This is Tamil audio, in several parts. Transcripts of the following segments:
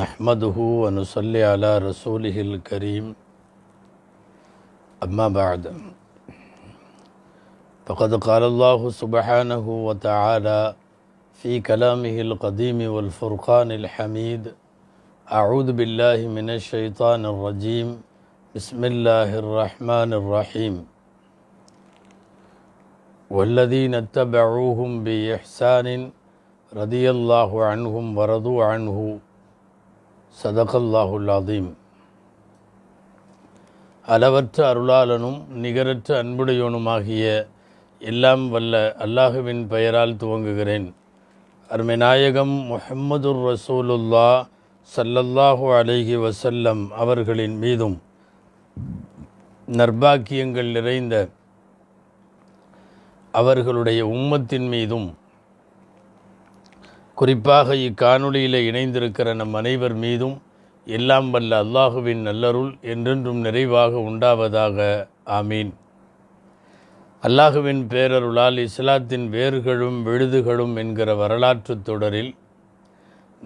نحمده ونصلي على رسوله الكريم أما بعد فقد قال الله سبحانه وتعالى في كلامه القديم والفرقان الحميد أعوذ بالله من الشيطان الرجيم بسم الله الرحمن الرحيم والذين اتبعوهم بإحسان رضي الله عنهم ورضوا عنه சதகல்லாஹுல்லாதீம் அதீம் அளவற்ற அருளாளனும் நிகரற்ற அன்புடையவனுமாகிய எல்லாம் வல்ல அல்லாஹுவின் பெயரால் துவங்குகிறேன் அருமைநாயகம் முஹம்மதுர் ரசூலுல்லா சல்லல்லாஹு அலஹி வசல்லம் அவர்களின் மீதும் நர்பாக்கியங்கள் நிறைந்த அவர்களுடைய உம்மத்தின் மீதும் குறிப்பாக இக்காணொளியில் இணைந்திருக்கிற நம் அனைவர் மீதும் எல்லாம் வல்ல அல்லாஹுவின் நல்லருள் என்றென்றும் நிறைவாக உண்டாவதாக ஆமீன் அல்லாஹுவின் பேரருளால் இஸ்லாத்தின் வேர்களும் விழுதுகளும் என்கிற வரலாற்று தொடரில்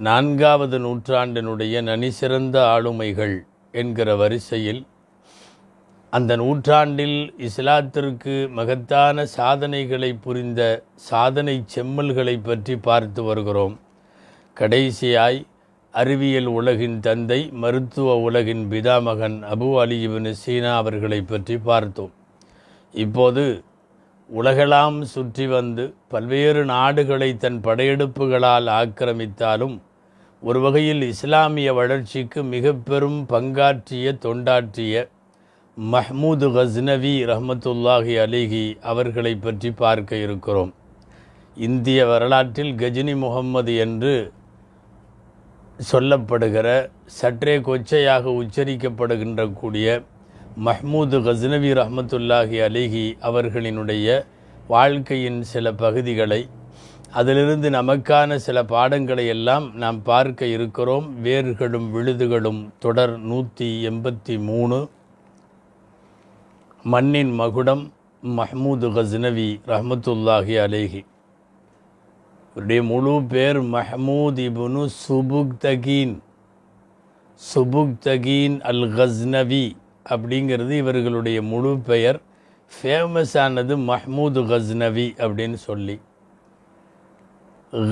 நான்காவது நூற்றாண்டினுடைய நனிசிறந்த ஆளுமைகள் என்கிற வரிசையில் அந்த நூற்றாண்டில் இஸ்லாத்திற்கு மகத்தான சாதனைகளை புரிந்த சாதனை செம்மல்களை பற்றி பார்த்து வருகிறோம் கடைசியாய் அறிவியல் உலகின் தந்தை மருத்துவ உலகின் பிதாமகன் அபு இபின் சீனா அவர்களை பற்றி பார்த்தோம் இப்போது உலகெல்லாம் சுற்றி வந்து பல்வேறு நாடுகளை தன் படையெடுப்புகளால் ஆக்கிரமித்தாலும் ஒரு வகையில் இஸ்லாமிய வளர்ச்சிக்கு மிக பெரும் பங்காற்றிய தொண்டாற்றிய மஹ்மூது கஸ்னவி ரஹமத்துல்லாஹி அலிஹி அவர்களை பற்றி பார்க்க இருக்கிறோம் இந்திய வரலாற்றில் கஜினி முகம்மது என்று சொல்லப்படுகிற சற்றே கொச்சையாக உச்சரிக்கப்படுகின்ற கூடிய மஹ்மூது கஸ்னவி ரஹமத்துல்லாஹி அலிஹி அவர்களினுடைய வாழ்க்கையின் சில பகுதிகளை அதிலிருந்து நமக்கான சில பாடங்களை எல்லாம் நாம் பார்க்க இருக்கிறோம் வேர்களும் விழுதுகளும் தொடர் நூற்றி எண்பத்தி மூணு மண்ணின் மகுடம் மஹ்மூது கஸ்னவி ரஹமத்துல்லாஹி அலேஹி இவருடைய முழு பேர் மஹமூத் இபுனு சுபுக் தகீன் சுபுக் தகீன் அல் கஸ்னவி அப்படிங்கிறது இவர்களுடைய முழு பெயர் ஃபேமஸ் ஆனது மஹ்மூது கஸ்னவி அப்படின்னு சொல்லி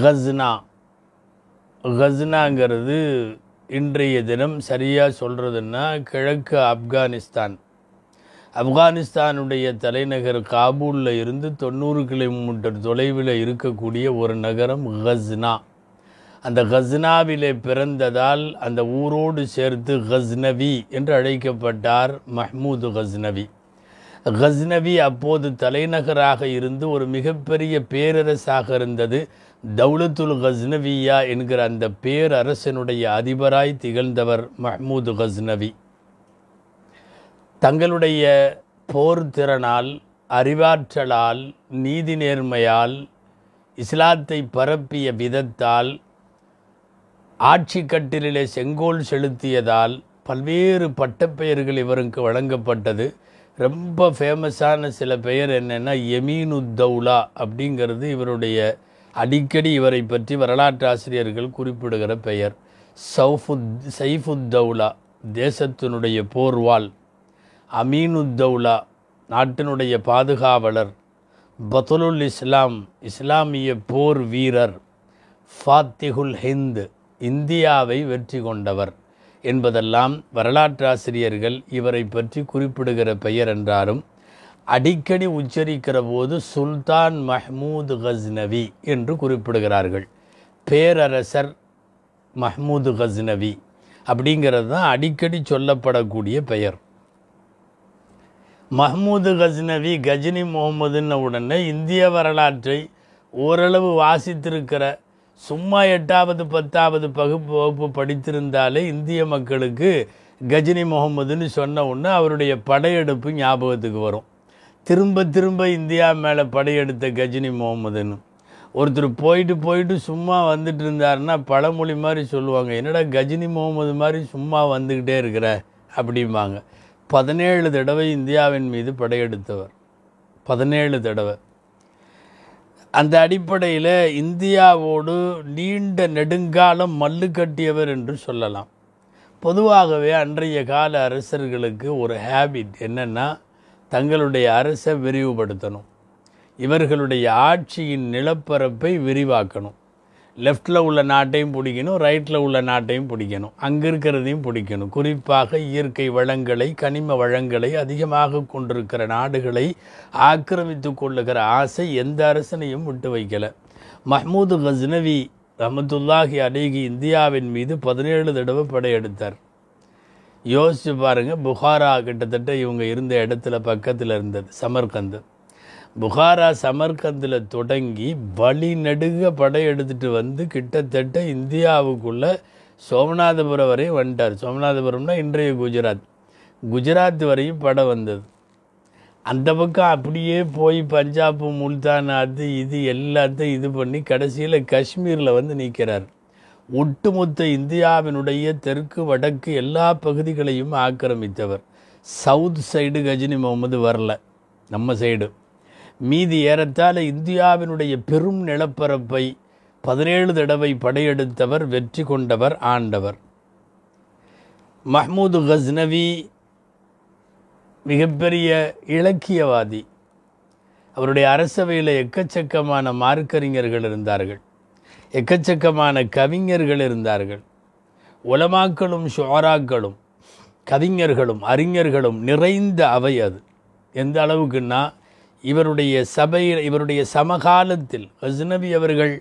கஸ்னா கஸ்னாங்கிறது இன்றைய தினம் சரியாக சொல்கிறதுன்னா கிழக்கு ஆப்கானிஸ்தான் ஆப்கானிஸ்தானுடைய தலைநகர் காபூலில் இருந்து தொண்ணூறு கிலோமீட்டர் தொலைவில் இருக்கக்கூடிய ஒரு நகரம் ஹஸ்னா அந்த ஹஸ்னாவிலே பிறந்ததால் அந்த ஊரோடு சேர்த்து ஹஸ்னவி என்று அழைக்கப்பட்டார் மஹ்மூது ஹஸ்னவி ஹஸ்னவி அப்போது தலைநகராக இருந்து ஒரு மிகப்பெரிய பேரரசாக இருந்தது தௌலத்துல் ஹஸ்னவியா என்கிற அந்த பேரரசனுடைய அதிபராய் திகழ்ந்தவர் மஹ்மூது ஹஸ்னவி தங்களுடைய போர் திறனால் அறிவாற்றலால் நீதி நேர்மையால் இஸ்லாத்தை பரப்பிய விதத்தால் ஆட்சி கட்டிலே செங்கோல் செலுத்தியதால் பல்வேறு பட்டப்பெயர்கள் இவருக்கு வழங்கப்பட்டது ரொம்ப ஃபேமஸான சில பெயர் என்னென்னா எமீனுத்தௌலா அப்படிங்கிறது இவருடைய அடிக்கடி இவரை பற்றி வரலாற்று ஆசிரியர்கள் குறிப்பிடுகிற பெயர் சவுஃபுத் சைஃபுத்தௌலா தேசத்தினுடைய போர்வால் அமீனுத்தௌலா நாட்டினுடைய பாதுகாவலர் பத்துலுல் இஸ்லாம் இஸ்லாமிய போர் வீரர் ஃபாத்திகுல் ஹிந்த் இந்தியாவை வெற்றி கொண்டவர் என்பதெல்லாம் வரலாற்றாசிரியர்கள் இவரை பற்றி குறிப்பிடுகிற பெயர் என்றாலும் அடிக்கடி உச்சரிக்கிற போது சுல்தான் மஹ்மூது கஸ்னவி என்று குறிப்பிடுகிறார்கள் பேரரசர் மஹ்மூது கஸ்னவி அப்படிங்கிறது தான் அடிக்கடி சொல்லப்படக்கூடிய பெயர் மஹமூது கஜ்னவி கஜினி முகமதுன்ன உடனே இந்திய வரலாற்றை ஓரளவு வாசித்திருக்கிற சும்மா எட்டாவது பத்தாவது பகுப்பு வகுப்பு படித்திருந்தாலே இந்திய மக்களுக்கு கஜினி முகமதுன்னு சொன்ன உடனே அவருடைய படையெடுப்பு ஞாபகத்துக்கு வரும் திரும்ப திரும்ப இந்தியா மேலே படையெடுத்த கஜினி முகமதுன்னு ஒருத்தர் போயிட்டு போயிட்டு சும்மா வந்துட்டு இருந்தாருன்னா பழமொழி மாதிரி சொல்லுவாங்க என்னடா கஜினி முகமது மாதிரி சும்மா வந்துக்கிட்டே இருக்கிற அப்படிம்பாங்க பதினேழு தடவை இந்தியாவின் மீது படையெடுத்தவர் பதினேழு தடவை அந்த அடிப்படையில் இந்தியாவோடு நீண்ட நெடுங்காலம் மல்லு கட்டியவர் என்று சொல்லலாம் பொதுவாகவே அன்றைய கால அரசர்களுக்கு ஒரு ஹேபிட் என்னென்னா தங்களுடைய அரசை விரிவுபடுத்தணும் இவர்களுடைய ஆட்சியின் நிலப்பரப்பை விரிவாக்கணும் லெஃப்டில் உள்ள நாட்டையும் பிடிக்கணும் ரைட்டில் உள்ள நாட்டையும் பிடிக்கணும் அங்கே இருக்கிறதையும் பிடிக்கணும் குறிப்பாக இயற்கை வளங்களை கனிம வளங்களை அதிகமாக கொண்டிருக்கிற நாடுகளை ஆக்கிரமித்து கொள்ளுகிற ஆசை எந்த அரசனையும் விட்டு வைக்கலை மஹ்மூது கஸ்னவி ரமதுல்லாஹி அலேகி இந்தியாவின் மீது பதினேழு தடவை படையெடுத்தார் யோசித்து பாருங்கள் புகாரா கிட்டத்தட்ட இவங்க இருந்த இடத்துல பக்கத்தில் இருந்தது சமர்கந்தர் புகாரா சமர்கந்தில் தொடங்கி வழி படை படையெடுத்துட்டு வந்து கிட்டத்தட்ட இந்தியாவுக்குள்ளே சோமநாதபுரம் வரையும் வந்துட்டார் சோமநாதபுரம்னா இன்றைய குஜராத் குஜராத் வரையும் படம் வந்தது அந்த பக்கம் அப்படியே போய் பஞ்சாப் முல்தான் அது இது எல்லாத்தையும் இது பண்ணி கடைசியில் காஷ்மீரில் வந்து நிற்கிறார் ஒட்டுமொத்த இந்தியாவினுடைய தெற்கு வடக்கு எல்லா பகுதிகளையும் ஆக்கிரமித்தவர் சவுத் சைடு கஜினி முகமது வரல நம்ம சைடு மீதி ஏறத்தால இந்தியாவினுடைய பெரும் நிலப்பரப்பை பதினேழு தடவை படையெடுத்தவர் வெற்றி கொண்டவர் ஆண்டவர் மஹ்மூது கஸ்னவி மிகப்பெரிய இலக்கியவாதி அவருடைய அரசவையில் எக்கச்சக்கமான மார்க்கறிஞர்கள் இருந்தார்கள் எக்கச்சக்கமான கவிஞர்கள் இருந்தார்கள் உலமாக்களும் ஷோராக்களும் கவிஞர்களும் அறிஞர்களும் நிறைந்த அவை அது எந்த அளவுக்குன்னா இவருடைய சபையில் இவருடைய சமகாலத்தில் கஸ்னபி அவர்கள்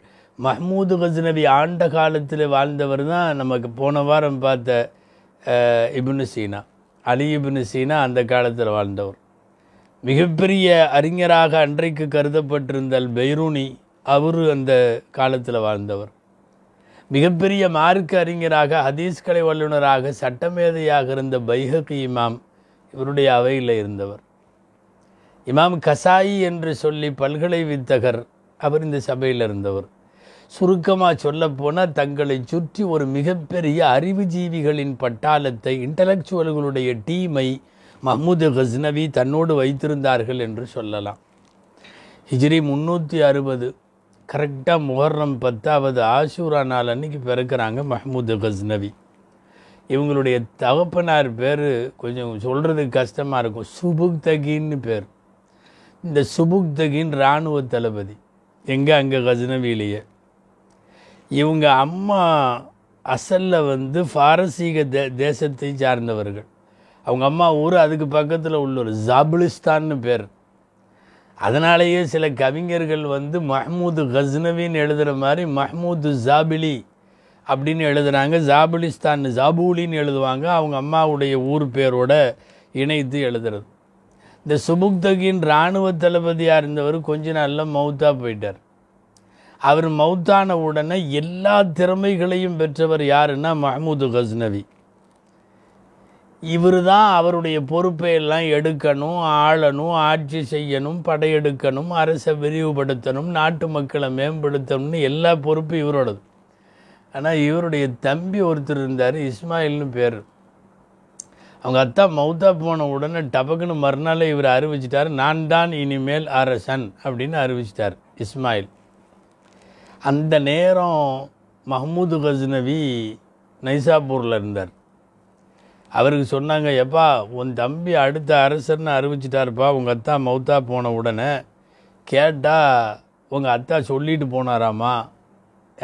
மஹ்மூது கஸ்னபி ஆண்ட காலத்தில் வாழ்ந்தவர் தான் நமக்கு போன வாரம் பார்த்த இபுனு சீனா அலி இபுனு சீனா அந்த காலத்தில் வாழ்ந்தவர் மிகப்பெரிய அறிஞராக அன்றைக்கு கருதப்பட்டிருந்தால் பைரூனி அவரு அந்த காலத்தில் வாழ்ந்தவர் மிகப்பெரிய மார்க்க அறிஞராக ஹதீஸ்கலை வல்லுநராக சட்டமேதையாக இருந்த பைஹக் இமாம் இவருடைய அவையில் இருந்தவர் இமாம் கசாயி என்று சொல்லி பல்கலை வித்தகர் அவர் இந்த சபையில் இருந்தவர் சுருக்கமாக சொல்லப்போனால் தங்களை சுற்றி ஒரு மிகப்பெரிய அறிவுஜீவிகளின் பட்டாளத்தை இன்டலெக்சுவல்களுடைய டீமை மஹமூது ஹஸ்னவி தன்னோடு வைத்திருந்தார்கள் என்று சொல்லலாம் ஹிஜ்ரி முந்நூற்றி அறுபது கரெக்டாக முகர்ரம் பத்தாவது ஆஷூரா நாள் அன்னைக்கு பிறக்கிறாங்க மஹமூது ஹஸ்னவி இவங்களுடைய தகப்பனார் பேர் கொஞ்சம் சொல்கிறது கஷ்டமாக இருக்கும் சுபுக் தகின்னு பேர் இந்த சுபுக்தகின் இராணுவ தளபதி எங்கே அங்கே கஜனவிலேயே இவங்க அம்மா அசலில் வந்து பாரசீக தே தேசத்தை சார்ந்தவர்கள் அவங்க அம்மா ஊர் அதுக்கு பக்கத்தில் உள்ள ஒரு ஜாபுலிஸ்தான்னு பேர் அதனாலேயே சில கவிஞர்கள் வந்து மஹமூது கஸ்னவின்னு எழுதுகிற மாதிரி மஹமூது ஜாபிலி அப்படின்னு எழுதுகிறாங்க ஜாபுலிஸ்தான் ஜாபூலின்னு எழுதுவாங்க அவங்க அம்மாவுடைய ஊர் பேரோட இணைத்து எழுதுறது இந்த சுபுக்தகின் இராணுவ தளபதியாக இருந்தவர் கொஞ்ச நாளில் மௌத்தாக போயிட்டார் அவர் மௌத்தான உடனே எல்லா திறமைகளையும் பெற்றவர் யாருன்னா மஹமூது கஸ்னவி இவர் தான் அவருடைய பொறுப்பை எல்லாம் எடுக்கணும் ஆளணும் ஆட்சி செய்யணும் படையெடுக்கணும் அரசை விரிவுபடுத்தணும் நாட்டு மக்களை மேம்படுத்தணும்னு எல்லா பொறுப்பும் இவரோடது ஆனால் இவருடைய தம்பி ஒருத்தர் இருந்தார் இஸ்மாயில்னு பேர் அவங்க அத்தா மௌத்தா போன உடனே டபக்குன்னு மறுநாளே இவர் அறிவிச்சிட்டார் நான் தான் இனிமேல் அரசன் அப்படின்னு அறிவிச்சிட்டார் இஸ்மாயில் அந்த நேரம் மஹமூது கஸ்னவி நைசாப்பூரில் இருந்தார் அவருக்கு சொன்னாங்க எப்பா உன் தம்பி அடுத்த அரசர்னு அறிவிச்சிட்டாருப்பா உங்கள் அத்தா மௌத்தா போன உடனே கேட்டால் உங்கள் அத்தா சொல்லிட்டு போனாராமா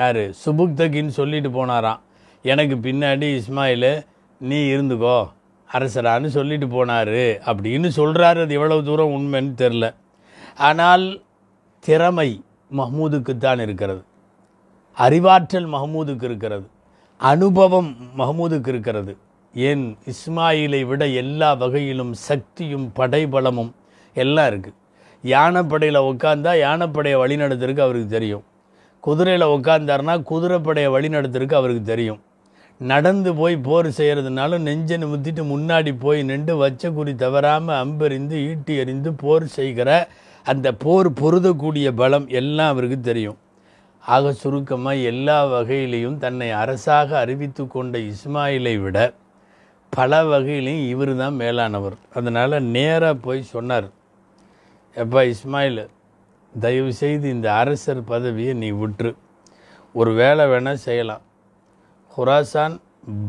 யார் சுபுக்தகின்னு சொல்லிட்டு போனாராம் எனக்கு பின்னாடி இஸ்மாயில் நீ இருந்துக்கோ அரசரான்னு சொல்லிட்டு போனார் அப்படின்னு சொல்கிறாரு அது எவ்வளவு தூரம் உண்மைன்னு தெரில ஆனால் திறமை மஹமூதுக்குத்தான் இருக்கிறது அறிவாற்றல் மஹமூதுக்கு இருக்கிறது அனுபவம் மஹமூதுக்கு இருக்கிறது ஏன் இஸ்மாயிலை விட எல்லா வகையிலும் சக்தியும் படைபலமும் எல்லாம் இருக்குது யானைப்படையில் உட்காந்தா யானைப்படையை வழிநடத்திற்கு அவருக்கு தெரியும் குதிரையில் உட்காந்தாருன்னா குதிரைப்படையை வழி நடத்துறதுக்கு அவருக்கு தெரியும் நடந்து போய் போர் செய்கிறதுனாலும் நெஞ்சை நிமித்திட்டு முன்னாடி போய் நின்று வச்ச குறி தவறாமல் அம்பெறிந்து ஈட்டி எறிந்து போர் செய்கிற அந்த போர் பொருதக்கூடிய பலம் எல்லாம் அவருக்கு தெரியும் ஆக சுருக்கமாக எல்லா வகையிலையும் தன்னை அரசாக அறிவித்து கொண்ட இஸ்மாயிலை விட பல வகையிலையும் இவர் தான் மேலானவர் அதனால் நேராக போய் சொன்னார் எப்பா இஸ்மாயில் தயவு செய்து இந்த அரசர் பதவியை நீ விட்டுரு ஒரு வேலை வேணால் செய்யலாம் ஹுராசான்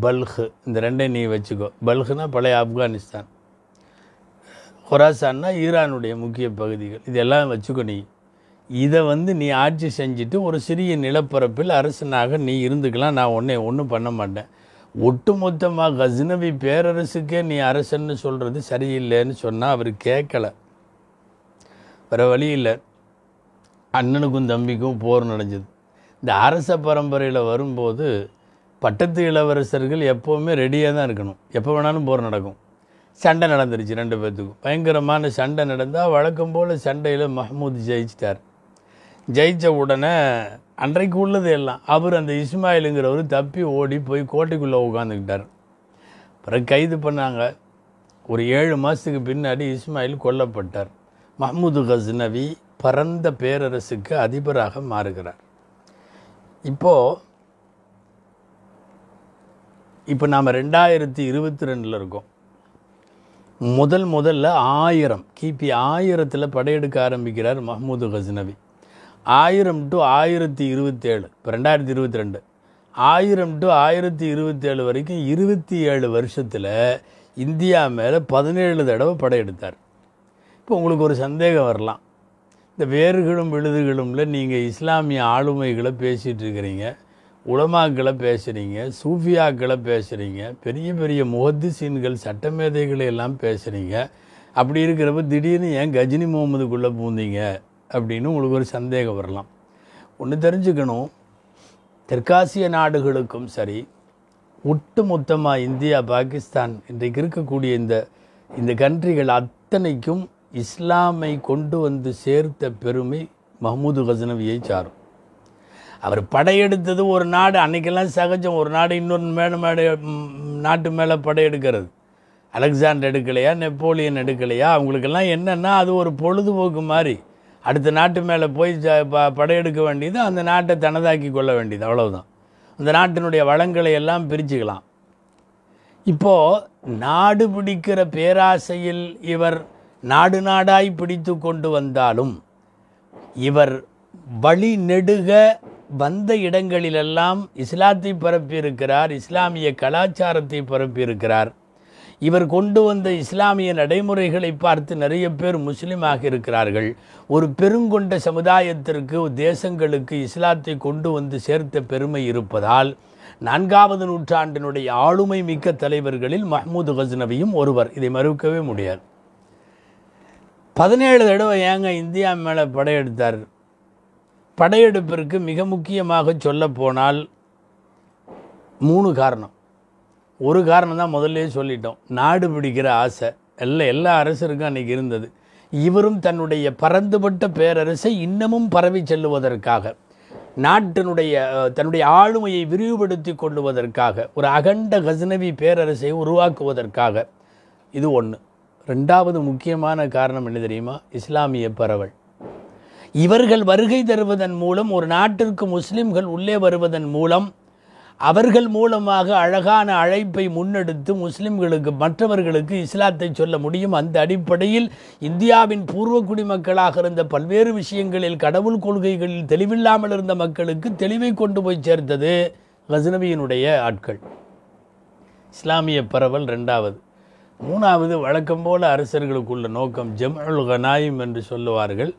பல்ஹு இந்த ரெண்டையும் நீ வச்சுக்கோ பல்ஹுனா பழைய ஆப்கானிஸ்தான் ஹொராசான்னா ஈரானுடைய முக்கிய பகுதிகள் இதெல்லாம் வச்சுக்கோ நீ இதை வந்து நீ ஆட்சி செஞ்சுட்டு ஒரு சிறிய நிலப்பரப்பில் அரசனாக நீ இருந்துக்கலாம் நான் ஒன்றே ஒன்றும் பண்ண மாட்டேன் ஒட்டுமொத்தமாக கஸ்னவி பேரரசுக்கே நீ அரசன்னு சொல்கிறது சரியில்லைன்னு சொன்னால் அவர் கேட்கலை வேறு வழி இல்லை அண்ணனுக்கும் தம்பிக்கும் போர் நடஞ்சது இந்த அரச பரம்பரையில் வரும்போது பட்டத்து இளவரசர்கள் எப்போவுமே ரெடியாக தான் இருக்கணும் எப்போ வேணாலும் போர் நடக்கும் சண்டை நடந்துருச்சு ரெண்டு பேர்த்துக்கும் பயங்கரமான சண்டை நடந்தால் வழக்கம் போல் சண்டையில் மஹமூத் ஜெயிச்சிட்டார் ஜெயித்த உடனே அன்றைக்கு உள்ளது எல்லாம் அவர் அந்த இஸ்மாயிலுங்கிறவர் தப்பி ஓடி போய் கோட்டைக்குள்ளே உட்காந்துக்கிட்டார் அப்புறம் கைது பண்ணாங்க ஒரு ஏழு மாதத்துக்கு பின்னாடி இஸ்மாயில் கொல்லப்பட்டார் மஹமூது கஸ்னவி பரந்த பேரரசுக்கு அதிபராக மாறுகிறார் இப்போது இப்போ நாம் ரெண்டாயிரத்தி இருபத்தி ரெண்டில் இருக்கோம் முதல் முதல்ல ஆயிரம் கிபி ஆயிரத்தில் படையெடுக்க ஆரம்பிக்கிறார் மஹமூது ஹஸ்னவி ஆயிரம் டு ஆயிரத்தி இருபத்தேழு இப்போ ரெண்டாயிரத்தி இருபத்தி ரெண்டு ஆயிரம் டு ஆயிரத்தி இருபத்தேழு வரைக்கும் இருபத்தி ஏழு வருஷத்தில் இந்தியா மேலே பதினேழு தடவை படையெடுத்தார் இப்போ உங்களுக்கு ஒரு சந்தேகம் வரலாம் இந்த வேர்களும் விழுதுகளும்ல நீங்கள் இஸ்லாமிய ஆளுமைகளை பேசிகிட்டு இருக்கிறீங்க உலமாக்களை பேசுகிறீங்க சூஃபியாக்களை பேசுகிறீங்க பெரிய பெரிய முகத்திசீன்கள் சட்டமேதைகளை எல்லாம் பேசுகிறீங்க அப்படி இருக்கிறப்ப திடீர்னு ஏன் கஜினி முகமதுக்குள்ளே பூந்தீங்க அப்படின்னு உங்களுக்கு ஒரு சந்தேகம் வரலாம் ஒன்று தெரிஞ்சுக்கணும் தெற்காசிய நாடுகளுக்கும் சரி ஒட்டு மொத்தமாக இந்தியா பாகிஸ்தான் இன்றைக்கு இருக்கக்கூடிய இந்த இந்த கண்ட்ரிகள் அத்தனைக்கும் இஸ்லாமை கொண்டு வந்து சேர்த்த பெருமை மஹமூது கசனவியை சாரும் அவர் படையெடுத்தது ஒரு நாடு அன்றைக்கெல்லாம் சகஜம் ஒரு நாடு இன்னொரு மேடம் மேடு நாட்டு மேலே படையெடுக்கிறது அலெக்சாண்டர் எடுக்கலையா நெப்போலியன் எடுக்கலையா அவங்களுக்கெல்லாம் என்னென்னா அது ஒரு பொழுதுபோக்கு மாதிரி அடுத்த நாட்டு மேலே போய் படையெடுக்க வேண்டியது அந்த நாட்டை தனதாக்கி கொள்ள வேண்டியது அவ்வளவுதான் அந்த நாட்டினுடைய வளங்களை எல்லாம் பிரிச்சுக்கலாம் இப்போது நாடு பிடிக்கிற பேராசையில் இவர் நாடு நாடாய் பிடித்து கொண்டு வந்தாலும் இவர் வழி நெடுக வந்த இடங்களிலெல்லாம் இஸ்லாத்தை பரப்பியிருக்கிறார் இஸ்லாமிய கலாச்சாரத்தை பரப்பியிருக்கிறார் இவர் கொண்டு வந்த இஸ்லாமிய நடைமுறைகளை பார்த்து நிறைய பேர் முஸ்லீமாக இருக்கிறார்கள் ஒரு பெருங்கொண்ட சமுதாயத்திற்கு தேசங்களுக்கு இஸ்லாத்தை கொண்டு வந்து சேர்த்த பெருமை இருப்பதால் நான்காவது நூற்றாண்டினுடைய ஆளுமை மிக்க தலைவர்களில் மஹமூது கஸ்னவியும் ஒருவர் இதை மறுக்கவே முடியாது பதினேழு தடவை ஏங்க இந்தியா மேலே படையெடுத்தார் படையெடுப்பிற்கு மிக முக்கியமாக போனால் மூணு காரணம் ஒரு காரணம் தான் முதல்ல சொல்லிட்டோம் நாடு பிடிக்கிற ஆசை எல்லாம் எல்லா அரசருக்கும் அன்றைக்கி இருந்தது இவரும் தன்னுடைய பறந்துபட்ட பேரரசை இன்னமும் பரவி செல்லுவதற்காக நாட்டினுடைய தன்னுடைய ஆளுமையை விரிவுபடுத்தி கொள்ளுவதற்காக ஒரு அகண்ட கஜ்னவி பேரரசை உருவாக்குவதற்காக இது ஒன்று ரெண்டாவது முக்கியமான காரணம் என்ன தெரியுமா இஸ்லாமிய பரவல் இவர்கள் வருகை தருவதன் மூலம் ஒரு நாட்டிற்கு முஸ்லிம்கள் உள்ளே வருவதன் மூலம் அவர்கள் மூலமாக அழகான அழைப்பை முன்னெடுத்து முஸ்லிம்களுக்கு மற்றவர்களுக்கு இஸ்லாத்தை சொல்ல முடியும் அந்த அடிப்படையில் இந்தியாவின் பூர்வ குடிமக்களாக இருந்த பல்வேறு விஷயங்களில் கடவுள் கொள்கைகளில் தெளிவில்லாமல் இருந்த மக்களுக்கு தெளிவை கொண்டு போய் சேர்த்தது கசனவியினுடைய ஆட்கள் இஸ்லாமிய பரவல் ரெண்டாவது மூணாவது வழக்கம் போல அரசர்களுக்குள்ள நோக்கம் ஜம்அல் கனாயிம் என்று சொல்லுவார்கள்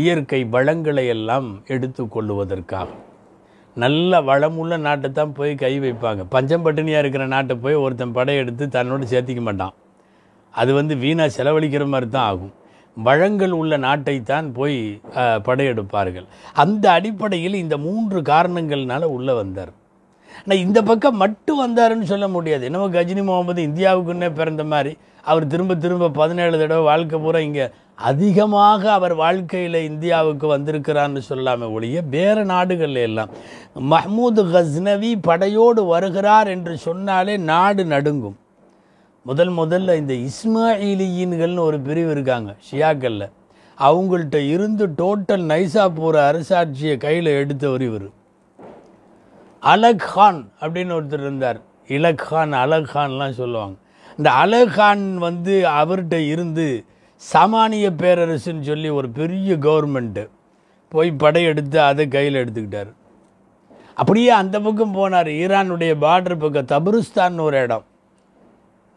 இயற்கை வளங்களை எல்லாம் எடுத்து கொள்ளுவதற்காக நல்ல வளமுள்ள நாட்டை தான் போய் கை வைப்பாங்க பஞ்சம் பட்டினியாக இருக்கிற நாட்டை போய் ஒருத்தன் படையெடுத்து தன்னோடு சேர்த்திக்க மாட்டான் அது வந்து வீணாக செலவழிக்கிற மாதிரி தான் ஆகும் வளங்கள் உள்ள நாட்டை தான் போய் படையெடுப்பார்கள் அந்த அடிப்படையில் இந்த மூன்று காரணங்கள்னால உள்ளே வந்தார் ஆனால் இந்த பக்கம் மட்டும் வந்தாருன்னு சொல்ல முடியாது என்னவோ கஜினி முகமது இந்தியாவுக்குன்னே பிறந்த மாதிரி அவர் திரும்ப திரும்ப பதினேழு தடவை வாழ்க்கை பூரா இங்கே அதிகமாக அவர் வாழ்க்கையில் இந்தியாவுக்கு வந்திருக்கிறான்னு சொல்லாமல் ஒழிய வேறு நாடுகளில் எல்லாம் மஹமூது கஸ்னவி படையோடு வருகிறார் என்று சொன்னாலே நாடு நடுங்கும் முதல் முதல்ல இந்த இஸ்மாயிலியின்கள்னு ஒரு பிரிவு இருக்காங்க ஷியாக்களில் அவங்கள்ட்ட இருந்து டோட்டல் நைசா அரசாட்சியை கையில் எடுத்தவர் இவர் அலக் அப்படின்னு ஒருத்தர் இருந்தார் இலக் கான் அலக் சொல்லுவாங்க இந்த அலக் வந்து அவர்கிட்ட இருந்து சாமானிய பேரரசுன்னு சொல்லி ஒரு பெரிய கவர்மெண்ட்டு போய் படையெடுத்து அதை கையில் எடுத்துக்கிட்டார் அப்படியே அந்த பக்கம் போனார் ஈரானுடைய பார்டர் பக்கம் தபருஸ்தான் ஒரு இடம்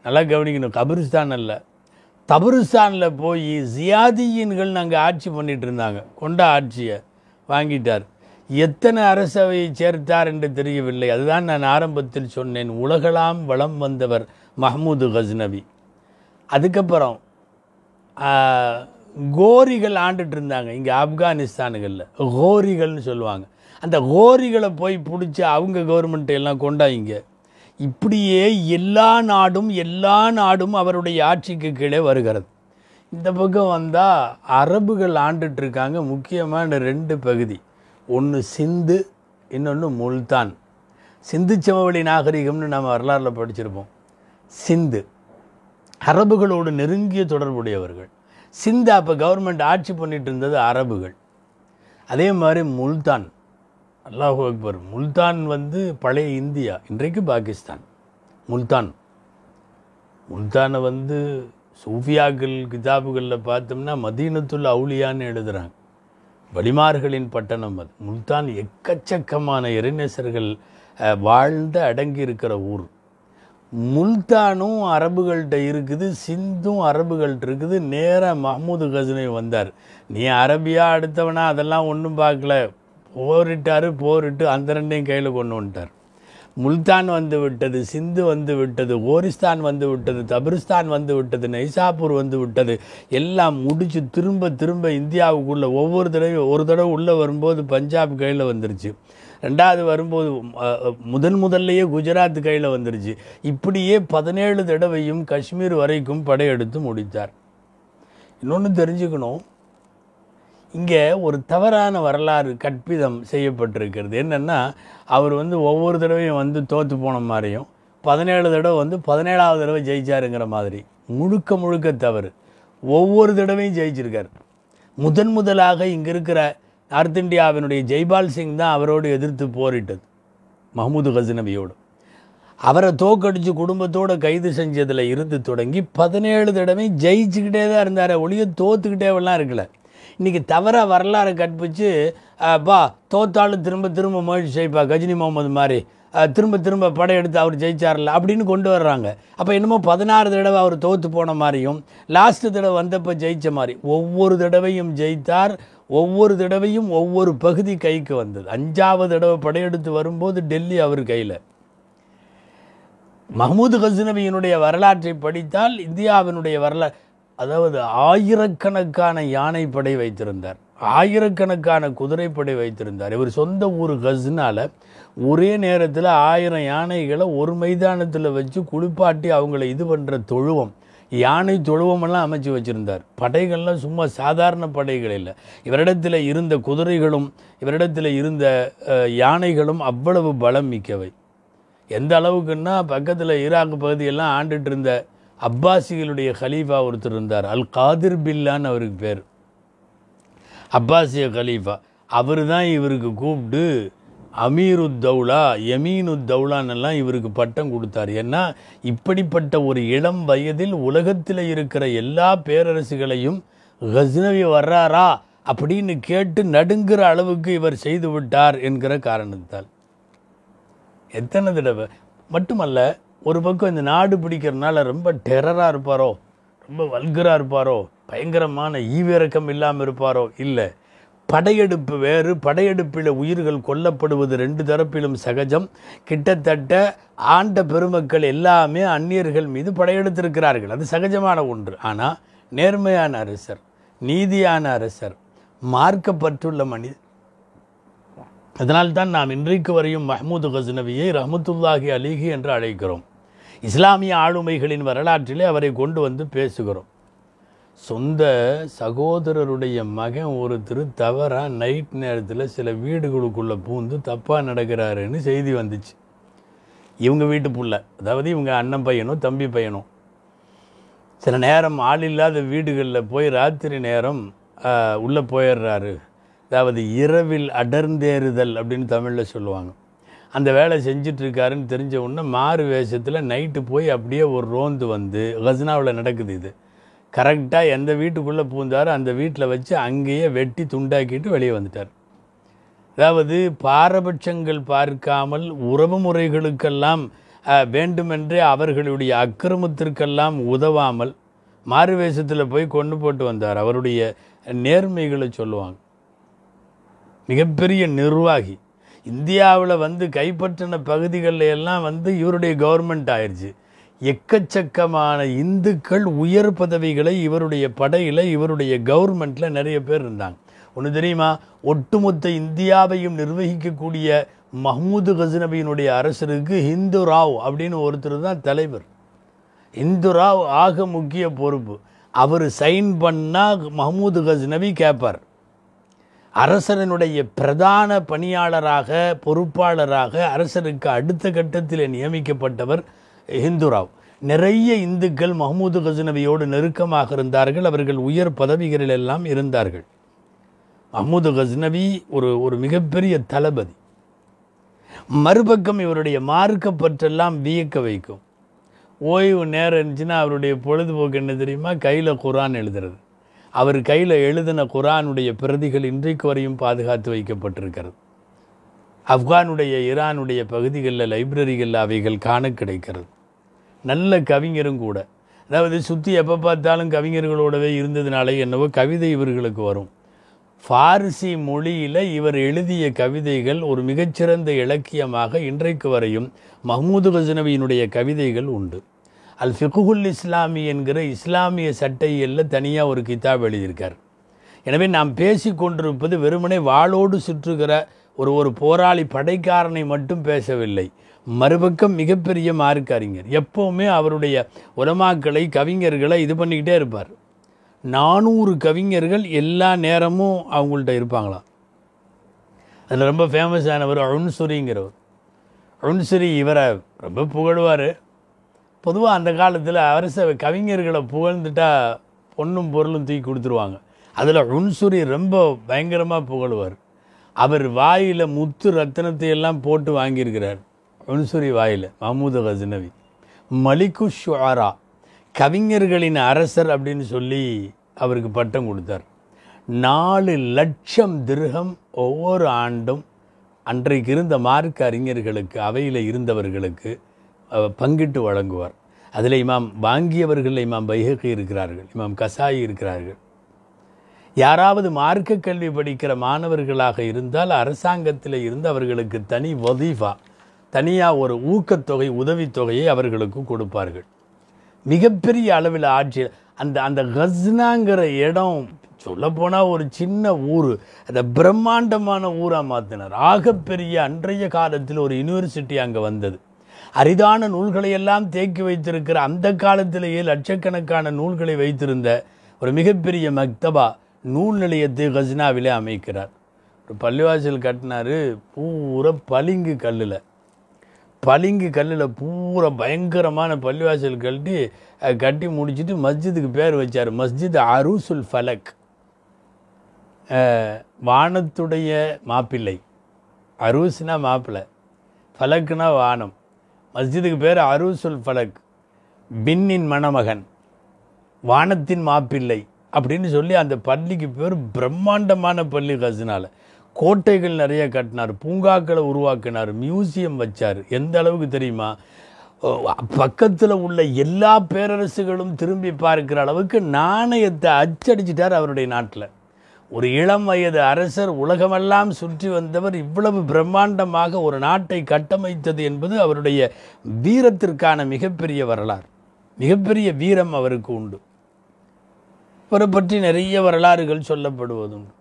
நல்லா கவனிக்கணும் கபிரிஸ்தான் அல்ல தபருஸ்தானில் போய் ஜியாதியின்கள் நாங்கள் ஆட்சி பண்ணிகிட்டு இருந்தாங்க கொண்ட ஆட்சியை வாங்கிட்டார் எத்தனை அரசவையை சேர்த்தார் என்று தெரியவில்லை அதுதான் நான் ஆரம்பத்தில் சொன்னேன் உலகளாம் வளம் வந்தவர் மஹமூது கஸ்னவி அதுக்கப்புறம் கோரிகள் ஆண்டுட்டு இருந்தாங்க இங்கே ஆப்கானிஸ்தானுகளில் கோரிகள்னு சொல்லுவாங்க அந்த கோரிகளை போய் பிடிச்சி அவங்க கவர்மெண்ட் எல்லாம் கொண்டாங்க இப்படியே எல்லா நாடும் எல்லா நாடும் அவருடைய ஆட்சிக்கு கீழே வருகிறது இந்த பக்கம் வந்தால் அரபுகள் இருக்காங்க முக்கியமான ரெண்டு பகுதி ஒன்று சிந்து இன்னொன்று முல்தான் சிந்து சமவெளி நாகரிகம்னு நம்ம வரலாறில் படிச்சிருப்போம் சிந்து அரபுகளோடு நெருங்கிய தொடர்புடையவர்கள் சிந்தா அப்போ கவர்மெண்ட் ஆட்சி பண்ணிகிட்டு இருந்தது அரபுகள் அதே மாதிரி முல்தான் அல்லாஹூ அக்பர் முல்தான் வந்து பழைய இந்தியா இன்றைக்கு பாகிஸ்தான் முல்தான் முல்தானை வந்து சூஃபியாக்கள் கிதாபுகளில் பார்த்தோம்னா மதீனத்துள்ள அவுளியான்னு எழுதுகிறாங்க வலிமார்களின் பட்டணம் அது முல்தான் எக்கச்சக்கமான இறைநேசர்கள் வாழ்ந்த அடங்கி இருக்கிற ஊர் முல்தானும் அரபுகள்கிட்ட இருக்குது சிந்தும் அரபுகள்கிட்ட இருக்குது நேராக மஹமூது கசனி வந்தார் நீ அரபியா அடுத்தவனா அதெல்லாம் ஒன்றும் பார்க்கல போரிட்டார் போரிட்டு அந்த ரெண்டையும் கையில் கொண்டு வந்துட்டார் முல்தான் வந்து விட்டது சிந்து வந்து விட்டது ஓரிஸ்தான் வந்து விட்டது தபிரிஸ்தான் வந்து விட்டது நைசாப்பூர் வந்து விட்டது எல்லாம் முடித்து திரும்ப திரும்ப இந்தியாவுக்குள்ளே ஒவ்வொரு தடவையும் ஒரு தடவை உள்ளே வரும்போது பஞ்சாப் கையில் வந்துருச்சு ரெண்டாவது வரும்போது முதன் முதல்லையே குஜராத் கையில் வந்துருச்சு இப்படியே பதினேழு தடவையும் காஷ்மீர் வரைக்கும் படையெடுத்து முடித்தார் இன்னொன்று தெரிஞ்சுக்கணும் இங்கே ஒரு தவறான வரலாறு கற்பிதம் செய்யப்பட்டிருக்கிறது என்னென்னா அவர் வந்து ஒவ்வொரு தடவையும் வந்து தோற்று போன மாதிரியும் பதினேழு தடவை வந்து பதினேழாவது தடவை ஜெயிச்சாருங்கிற மாதிரி முழுக்க முழுக்க தவறு ஒவ்வொரு தடவையும் ஜெயிச்சிருக்கார் முதன் முதலாக இங்கே இருக்கிற நார்த் இந்தியாவினுடைய ஜெய்பால் சிங் தான் அவரோடு எதிர்த்து போரிட்டது மஹமூது கசினவியோடு அவரை தோக்கடிச்சு குடும்பத்தோடு கைது செஞ்சதில் இருந்து தொடங்கி பதினேழு தடவை ஜெயிச்சுக்கிட்டே தான் இருந்தார் ஒளிய தோத்துக்கிட்டேவெல்லாம் இருக்கல இன்றைக்கி தவற வரலாறு கற்பிச்சு பா தோத்தாலும் திரும்ப திரும்ப முயற்சி செய்ப்பா கஜினி முகமது மாதிரி திரும்ப திரும்ப படையெடுத்து அவர் ஜெயிச்சார்ல அப்படின்னு கொண்டு வர்றாங்க அப்போ என்னமோ பதினாறு தடவை அவர் தோற்று போன மாதிரியும் லாஸ்ட்டு தடவை வந்தப்போ ஜெயித்த மாதிரி ஒவ்வொரு தடவையும் ஜெயித்தார் ஒவ்வொரு தடவையும் ஒவ்வொரு பகுதி கைக்கு வந்தது அஞ்சாவது தடவை படையெடுத்து வரும்போது டெல்லி அவர் கையில் மஹமூது கசினவியினுடைய வரலாற்றை படித்தால் இந்தியாவினுடைய வரலாறு அதாவது ஆயிரக்கணக்கான யானை படை வைத்திருந்தார் ஆயிரக்கணக்கான குதிரைப்படை வைத்திருந்தார் இவர் சொந்த ஊர் கஸ்னால் ஒரே நேரத்தில் ஆயிரம் யானைகளை ஒரு மைதானத்தில் வச்சு குளிப்பாட்டி அவங்கள இது பண்ணுற தொழுவம் யானை தொழுவமெல்லாம் அமைச்சு வச்சுருந்தார் படைகள்லாம் சும்மா சாதாரண படைகள் இல்லை இவரிடத்தில் இருந்த குதிரைகளும் இவரிடத்தில் இருந்த யானைகளும் அவ்வளவு பலம் மிக்கவை எந்த அளவுக்குன்னா பக்கத்தில் ஈராக் பகுதியெல்லாம் ஆண்டுட்டு இருந்த அப்பாசிகளுடைய ஹலீஃபா ஒருத்தர் இருந்தார் அல் காதிர் பில்லான்னு அவருக்கு பேர் அப்பாசிய கலீஃபா அவர் தான் இவருக்கு கூப்பிட்டு அமீருத்தௌலா எமீனுத்தௌலான்னெல்லாம் இவருக்கு பட்டம் கொடுத்தார் ஏன்னா இப்படிப்பட்ட ஒரு இளம் வயதில் உலகத்தில் இருக்கிற எல்லா பேரரசுகளையும் கஸ்னவி வர்றாரா அப்படின்னு கேட்டு நடுங்கிற அளவுக்கு இவர் செய்து விட்டார் என்கிற காரணத்தால் எத்தனை தடவை மட்டுமல்ல ஒரு பக்கம் இந்த நாடு பிடிக்கிறனால ரொம்ப டெரராக இருப்பாரோ ரொம்ப வல்கராக இருப்பாரோ பயங்கரமான ஈவிரக்கம் இல்லாமல் இருப்பாரோ இல்லை படையெடுப்பு வேறு படையெடுப்பில் உயிர்கள் கொல்லப்படுவது ரெண்டு தரப்பிலும் சகஜம் கிட்டத்தட்ட ஆண்ட பெருமக்கள் எல்லாமே அந்நியர்கள் மீது படையெடுத்திருக்கிறார்கள் அது சகஜமான ஒன்று ஆனால் நேர்மையான அரசர் நீதியான அரசர் மார்க்கப்பற்றுள்ள மனித அதனால்தான் நாம் இன்றைக்கு வரையும் மஹமூது கஸ்னவியை ரஹமத்துல்லாஹி அலிஹி என்று அழைக்கிறோம் இஸ்லாமிய ஆளுமைகளின் வரலாற்றிலே அவரை கொண்டு வந்து பேசுகிறோம் சொந்த சகோதரருடைய மகன் ஒருத்தர் தவறாக நைட் நேரத்தில் சில வீடுகளுக்குள்ளே பூந்து தப்பாக நடக்கிறாருன்னு செய்தி வந்துச்சு இவங்க வீட்டு புள்ள அதாவது இவங்க அண்ணன் பையனும் தம்பி பையனும் சில நேரம் ஆள் இல்லாத வீடுகளில் போய் ராத்திரி நேரம் உள்ளே போயிடுறாரு அதாவது இரவில் அடர்ந்தேறுதல் அப்படின்னு தமிழில் சொல்லுவாங்க அந்த வேலை செஞ்சிட்ருக்காருன்னு தெரிஞ்ச உடனே மாறு வேஷத்தில் நைட்டு போய் அப்படியே ஒரு ரோந்து வந்து கஸ்னாவில் நடக்குது இது கரெக்டாக எந்த வீட்டுக்குள்ளே பூந்தாரோ அந்த வீட்டில் வச்சு அங்கேயே வெட்டி துண்டாக்கிட்டு வெளியே வந்துட்டார் அதாவது பாரபட்சங்கள் பார்க்காமல் உறவு முறைகளுக்கெல்லாம் வேண்டுமென்றே அவர்களுடைய அக்கிரமத்திற்கெல்லாம் உதவாமல் மாறு வேஷத்தில் போய் கொண்டு போட்டு வந்தார் அவருடைய நேர்மைகளை சொல்லுவாங்க மிகப்பெரிய நிர்வாகி இந்தியாவில் வந்து கைப்பற்றின பகுதிகளில் எல்லாம் வந்து இவருடைய கவர்மெண்ட் ஆயிடுச்சு எக்கச்சக்கமான இந்துக்கள் உயர் பதவிகளை இவருடைய படையில் இவருடைய கவர்மெண்ட்டில் நிறைய பேர் இருந்தாங்க ஒன்று தெரியுமா ஒட்டுமொத்த இந்தியாவையும் நிர்வகிக்கக்கூடிய மஹமூது கஸ்னபியினுடைய அரசருக்கு ஹிந்து ராவ் அப்படின்னு ஒருத்தர் தான் தலைவர் இந்து ராவ் ஆக முக்கிய பொறுப்பு அவர் சைன் பண்ணால் மஹமூது கஸ்னபி கேட்பார் அரசனுடைய பிரதான பணியாளராக பொறுப்பாளராக அரசனுக்கு அடுத்த கட்டத்தில் நியமிக்கப்பட்டவர் ஹிந்துராவ் நிறைய இந்துக்கள் மஹமூது கசனவியோடு நெருக்கமாக இருந்தார்கள் அவர்கள் உயர் பதவிகளில் எல்லாம் இருந்தார்கள் மஹமூது கஸ்னவி ஒரு ஒரு மிகப்பெரிய தளபதி மறுபக்கம் இவருடைய மார்க்கப்பற்றெல்லாம் வியக்க வைக்கும் ஓய்வு நேரம் இருந்துச்சுன்னா அவருடைய பொழுதுபோக்கு என்ன தெரியுமா கையில் குரான் எழுதுறது அவர் கையில் எழுதின குரானுடைய பிரதிகள் இன்றைக்கு வரையும் பாதுகாத்து வைக்கப்பட்டிருக்கிறது ஆப்கானுடைய ஈரானுடைய பகுதிகளில் லைப்ரரிகளில் அவைகள் காண கிடைக்கிறது நல்ல கவிஞரும் கூட அதாவது சுற்றி எப்போ பார்த்தாலும் கவிஞர்களோடவே இருந்ததுனாலே என்னவோ கவிதை இவர்களுக்கு வரும் ஃபாரிசி மொழியில் இவர் எழுதிய கவிதைகள் ஒரு மிகச்சிறந்த இலக்கியமாக இன்றைக்கு வரையும் மஹமூது கசனவியினுடைய கவிதைகள் உண்டு அல் ஃபிகுல் இஸ்லாமி என்கிற இஸ்லாமிய சட்டையில் தனியாக ஒரு கித்தாப் எழுதியிருக்கார் எனவே நாம் பேசி கொண்டிருப்பது வெறுமனே வாளோடு சுற்றுகிற ஒரு ஒரு போராளி படைக்காரனை மட்டும் பேசவில்லை மறுபக்கம் மிகப்பெரிய அறிஞர் எப்போவுமே அவருடைய உலமாக்களை கவிஞர்களை இது பண்ணிக்கிட்டே இருப்பார் நானூறு கவிஞர்கள் எல்லா நேரமும் அவங்கள்ட்ட இருப்பாங்களாம் அதில் ரொம்ப ஃபேமஸானவர் அருண்சுரிங்கிறவர் அருண்சுரி இவரை ரொம்ப புகழ்வார் பொதுவாக அந்த காலத்தில் அரச கவிஞர்களை புகழ்ந்துட்டால் பொண்ணும் பொருளும் தூக்கி கொடுத்துருவாங்க அதில் உன்சுரி ரொம்ப பயங்கரமாக புகழ்வார் அவர் வாயில் முத்து ரத்தனத்தை எல்லாம் போட்டு வாங்கியிருக்கிறார் உன்சுரி வாயில் மஹமூது ஹஸ்னவி மலிக்கு ஷுஆரா கவிஞர்களின் அரசர் அப்படின்னு சொல்லி அவருக்கு பட்டம் கொடுத்தார் நாலு லட்சம் திருகம் ஒவ்வொரு ஆண்டும் அன்றைக்கு இருந்த மார்க் அறிஞர்களுக்கு அவையில் இருந்தவர்களுக்கு பங்கிட்டு வழங்குவார் அதில் இமாம் வாங்கியவர்கள் இமாம் பைஹகி இருக்கிறார்கள் இமாம் கசாயி இருக்கிறார்கள் யாராவது மார்க்க கல்வி படிக்கிற மாணவர்களாக இருந்தால் அரசாங்கத்தில் இருந்து அவர்களுக்கு தனி வதீஃபா தனியாக ஒரு ஊக்கத்தொகை உதவித்தொகையை அவர்களுக்கு கொடுப்பார்கள் மிகப்பெரிய அளவில் ஆட்சி அந்த அந்த கஸ்னாங்கிற இடம் சொல்லப்போனால் ஒரு சின்ன ஊர் அந்த பிரம்மாண்டமான ஊராக மாற்றினார் ஆகப்பெரிய அன்றைய காலத்தில் ஒரு யூனிவர்சிட்டி அங்கே வந்தது அரிதான நூல்களையெல்லாம் தேக்கி வைத்திருக்கிற அந்த காலத்திலேயே லட்சக்கணக்கான நூல்களை வைத்திருந்த ஒரு மிகப்பெரிய மக்தபா நூல் நிலையத்தை கசினாவிலே அமைக்கிறார் ஒரு பள்ளிவாசல் கட்டினார் பூரா பளிங்கு கல்லில் பளிங்கு கல்லில் பூரா பயங்கரமான பள்ளிவாசல் கட்டி கட்டி முடிச்சுட்டு மஸ்ஜிதுக்கு பேர் வச்சார் மஸ்ஜித் அருசுல் ஃபலக் வானத்துடைய மாப்பிள்ளை அருசுனா மாப்பிள்ளை ஃபலக்குனா வானம் மஸ்ஜிதுக்கு பேர் அருசுல் ஃபலக் பின்னின் மணமகன் வானத்தின் மாப்பிள்ளை அப்படின்னு சொல்லி அந்த பள்ளிக்கு பேர் பிரம்மாண்டமான பள்ளி கசினால் கோட்டைகள் நிறைய கட்டினார் பூங்காக்களை உருவாக்கினார் மியூசியம் வச்சார் எந்த அளவுக்கு தெரியுமா பக்கத்தில் உள்ள எல்லா பேரரசுகளும் திரும்பி பார்க்குற அளவுக்கு நாணயத்தை அச்சடிச்சிட்டார் அவருடைய நாட்டில் ஒரு இளம் வயது அரசர் உலகமெல்லாம் சுற்றி வந்தவர் இவ்வளவு பிரம்மாண்டமாக ஒரு நாட்டை கட்டமைத்தது என்பது அவருடைய வீரத்திற்கான மிகப்பெரிய வரலாறு மிகப்பெரிய வீரம் அவருக்கு உண்டு அவரை பற்றி நிறைய வரலாறுகள் சொல்லப்படுவது உண்டு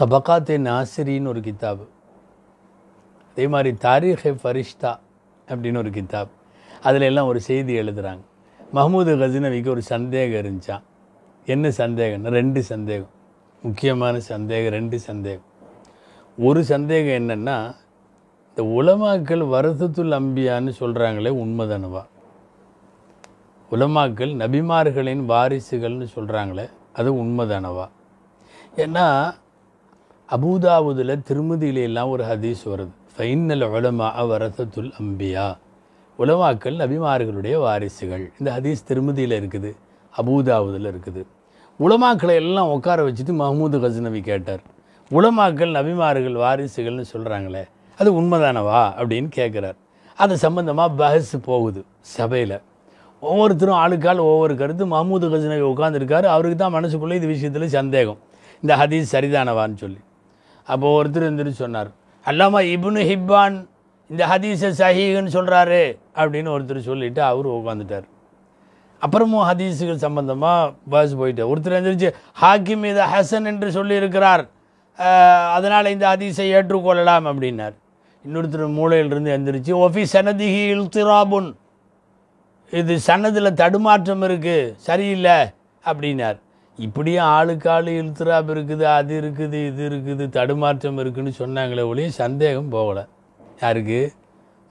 தபகாத்தே நாசிரின்னு ஒரு கித்தாபு அதே மாதிரி தாரீஹ் ஃபரிஷ்தா அப்படின்னு ஒரு கித்தாப் அதில் எல்லாம் ஒரு செய்தி எழுதுகிறாங்க மஹமூது கசினவிக்கு ஒரு சந்தேகம் இருந்துச்சான் என்ன சந்தேகம்னா ரெண்டு சந்தேகம் முக்கியமான சந்தேகம் ரெண்டு சந்தேகம் ஒரு சந்தேகம் என்னென்னா இந்த உலமாக்கள் வருத்தத்துள் அம்பியான்னு சொல்கிறாங்களே உண்மைதானவா உலமாக்கள் நபிமார்களின் வாரிசுகள்னு சொல்கிறாங்களே அது உண்மைதானவா ஏன்னா அபுதாபுதில் திருமதியிலெல்லாம் ஒரு ஹதீஸ் வருது ஃபைனல் உலமாக வரதத்துல் அம்பியா உலமாக்கள் நபிமார்களுடைய வாரிசுகள் இந்த ஹதீஸ் திருமதியில் இருக்குது அபூதாவுதில் இருக்குது உலமாக்களை எல்லாம் உட்கார வச்சுட்டு மஹமூது கஸ்னவி கேட்டார் உலமாக்கள் நபிமார்கள் வாரிசுகள்னு சொல்கிறாங்களே அது உண்மைதானவா அப்படின்னு கேட்குறார் அது சம்மந்தமாக பஹஸ் போகுது சபையில் ஒவ்வொருத்தரும் ஆளுக்கால் ஒவ்வொரு கருத்து மஹமூது கஜனவி உட்காந்துருக்காரு அவருக்கு தான் மனசுக்குள்ளே இது விஷயத்தில் சந்தேகம் இந்த ஹதீஸ் சரிதானவான்னு சொல்லி அப்போ ஒருத்தர் இருந்துட்டு சொன்னார் அல்லாமா இப்னு ஹிப்பான் இந்த ஹதீஸை சஹீன்னு சொல்கிறாரு அப்படின்னு ஒருத்தர் சொல்லிவிட்டு அவர் உட்காந்துட்டார் அப்புறமும் ஹதீஸுகள் சம்பந்தமாக பஸ் போயிட்டு ஒருத்தர் எழுந்திரிச்சு ஹாக்கி மீது ஹசன் என்று சொல்லியிருக்கிறார் அதனால் இந்த ஹதீஸை ஏற்றுக்கொள்ளலாம் அப்படின்னார் இன்னொருத்தர் மூளையிலிருந்து எந்திரிச்சு ஒஃபி சனதிகி இல்திராபுன் இது சன்னதில் தடுமாற்றம் இருக்குது சரியில்லை அப்படின்னார் இப்படியும் ஆளுக்கு ஆள் இல்திராப் இருக்குது அது இருக்குது இது இருக்குது தடுமாற்றம் இருக்குதுன்னு சொன்னாங்களே ஒளியும் சந்தேகம் போகலை யாருக்கு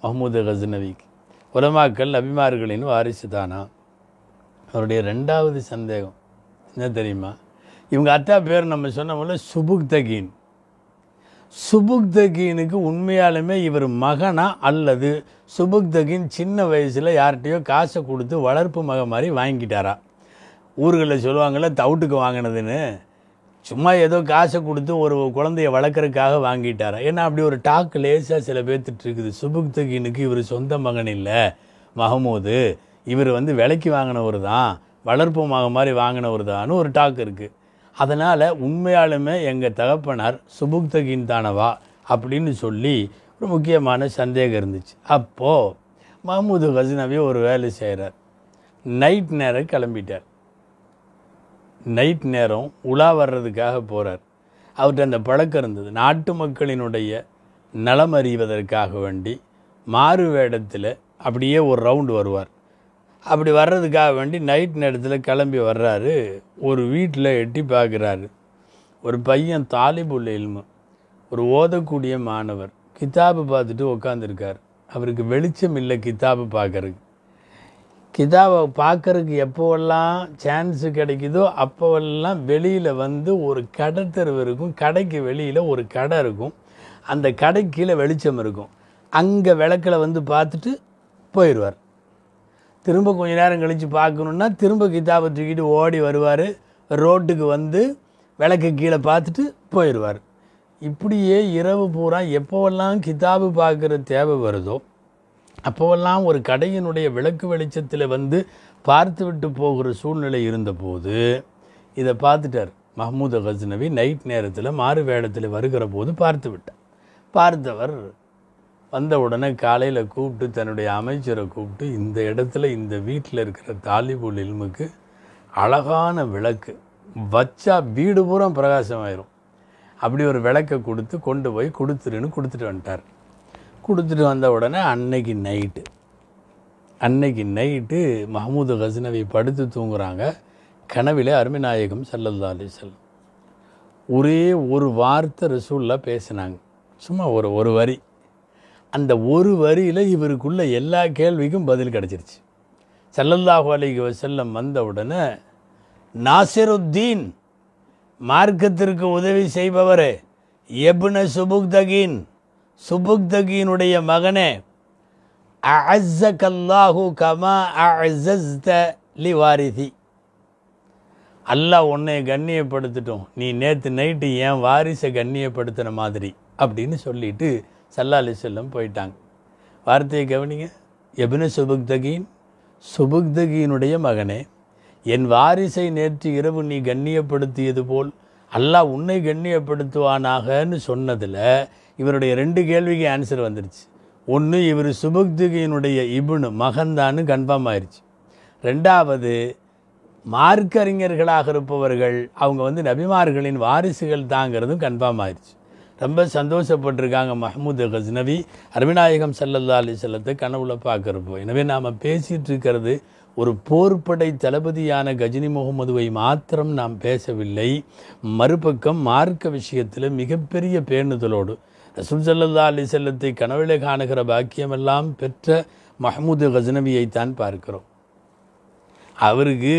மஹமூது கஸ்னவிக்கு உலமாக்கள் நபிமார்களின் வாரிசு தானா அவருடைய ரெண்டாவது சந்தேகம் என்ன தெரியுமா இவங்க அத்தா பேர் நம்ம சொன்ன போல சுபுக்தகீன் சுபுக்தகீனுக்கு உண்மையாலுமே இவர் மகனா அல்லது தகீன் சின்ன வயசில் யார்கிட்டையோ காசை கொடுத்து வளர்ப்பு மக மாதிரி வாங்கிட்டாரா ஊர்களில் சொல்லுவாங்கள்ல தவுட்டுக்கு வாங்கினதுன்னு சும்மா ஏதோ காசை கொடுத்து ஒரு குழந்தைய வளர்க்குறதுக்காக வாங்கிட்டாரா ஏன்னா அப்படி ஒரு டாக் லேசாக சில பேர்த்துட்டு இருக்குது தகீனுக்கு இவர் சொந்த மகன் இல்லை மகமூது இவர் வந்து விலைக்கு வாங்கினவர் தான் வளர்ப்பமாக மாதிரி வாங்கினவர் தான் ஒரு டாக் இருக்குது அதனால் உண்மையாலுமே எங்கள் தகப்பனார் சுபுக்தகின் தானவா அப்படின்னு சொல்லி ஒரு முக்கியமான சந்தேகம் இருந்துச்சு அப்போது மஹமூது ஹசினவி ஒரு வேலை செய்கிறார் நைட் நேரம் கிளம்பிட்டார் நைட் நேரம் உலா வர்றதுக்காக போகிறார் அவர்கிட்ட அந்த பழக்கம் இருந்தது நாட்டு மக்களினுடைய நலம் அறிவதற்காக வேண்டி மாறு வேடத்தில் அப்படியே ஒரு ரவுண்டு வருவார் அப்படி வர்றதுக்காக வேண்டி நைட் நேரத்தில் கிளம்பி வர்றாரு ஒரு வீட்டில் எட்டி பார்க்குறாரு ஒரு பையன் தாலிபுல் இல்மு ஒரு ஓதக்கூடிய மாணவர் கிதாபு பார்த்துட்டு உக்காந்துருக்கார் அவருக்கு வெளிச்சம் இல்லை கிதாபு பார்க்குறதுக்கு கிதாபை பார்க்குறதுக்கு எப்போவெல்லாம் சான்ஸு கிடைக்குதோ அப்போவெல்லாம் வெளியில் வந்து ஒரு கடை தெருவு இருக்கும் கடைக்கு வெளியில் ஒரு கடை இருக்கும் அந்த கடை கீழே வெளிச்சம் இருக்கும் அங்கே விளக்கில் வந்து பார்த்துட்டு போயிடுவார் திரும்ப கொஞ்ச நேரம் கழித்து பார்க்கணுன்னா திரும்ப கிதாபை தூக்கிட்டு ஓடி வருவார் ரோட்டுக்கு வந்து விளக்கு கீழே பார்த்துட்டு போயிடுவார் இப்படியே இரவு பூரா எப்போவெல்லாம் கிதாபு பார்க்குற தேவை வருதோ அப்போவெல்லாம் ஒரு கடையினுடைய விளக்கு வெளிச்சத்தில் வந்து பார்த்து விட்டு போகிற சூழ்நிலை இருந்தபோது இதை பார்த்துட்டார் மஹமூது ஹஸ்னவி நைட் நேரத்தில் மாறு வேடத்தில் வருகிற போது பார்த்து விட்டார் பார்த்தவர் வந்த உடனே காலையில் கூப்பிட்டு தன்னுடைய அமைச்சரை கூப்பிட்டு இந்த இடத்துல இந்த வீட்டில் இருக்கிற தாலிபூல் இல்முக்கு அழகான விளக்கு வச்சா வீடு பூரா பிரகாசமாயிரும் அப்படி ஒரு விளக்கை கொடுத்து கொண்டு போய் கொடுத்துருன்னு கொடுத்துட்டு வந்துட்டார் கொடுத்துட்டு வந்த உடனே அன்னைக்கு நைட்டு அன்னைக்கு நைட்டு மஹமூது ஹசனவி படுத்து தூங்குறாங்க கனவிலே அருமைநாயகம் செல்லல்லா அலி செல்லம் ஒரே ஒரு வார்த்தை ரசூல்லாக பேசினாங்க சும்மா ஒரு ஒரு வரி அந்த ஒரு வரியில் இவருக்குள்ள எல்லா கேள்விக்கும் பதில் கிடச்சிருச்சு செல்லல்லாஹு அலிக வசல்லம் வந்தவுடனே நாசிருத்தீன் மார்க்கத்திற்கு உதவி செய்பவரே எப்ன சுபுக்தகீன் சுபுக்தகீனுடைய மகனே கல்லாஹு கமா அஸ்த லி வாரிதி அல்லாஹ் உன்னை கண்ணியப்படுத்திட்டோம் நீ நேற்று நைட்டு ஏன் வாரிசை கண்ணியப்படுத்தின மாதிரி அப்படின்னு சொல்லிட்டு சல்லா அலி செல்லம் போயிட்டாங்க வார்த்தையை கவனிங்க எபின சுபுக்தகியின் சுபுக்தகியினுடைய மகனே என் வாரிசை நேற்று இரவு நீ கண்ணியப்படுத்தியது போல் அல்லாஹ் உன்னை கண்ணியப்படுத்துவானாகன்னு சொன்னதில் இவருடைய ரெண்டு கேள்விக்கு ஆன்சர் வந்துருச்சு ஒன்று இவர் சுபுக்துகியினுடைய இபுனு மகன்தான்னு கன்ஃபார்ம் ஆயிடுச்சு ரெண்டாவது மார்க்கறிஞர்களாக இருப்பவர்கள் அவங்க வந்து நபிமார்களின் வாரிசுகள் தாங்கிறதும் கன்ஃபார்ம் ஆயிடுச்சு ரொம்ப சந்தோஷப்பட்டிருக்காங்க மஹமூது ஹஸ்னவி அருவிநாயகம் செல்லல்லா அலி செல்லத்தை கனவுல பார்க்குறப்போ எனவே நாம் பேசிகிட்டு இருக்கிறது ஒரு போர்ப்படை தளபதியான கஜினி முகமதுவை மாத்திரம் நாம் பேசவில்லை மறுபக்கம் மார்க்க விஷயத்தில் மிகப்பெரிய பேணுதலோடு ரசூல் சல்லல்லா அலி செல்லத்தை கனவுல காணுகிற பாக்கியமெல்லாம் பெற்ற மஹமூது கஜ்னவியைத்தான் பார்க்கிறோம் அவருக்கு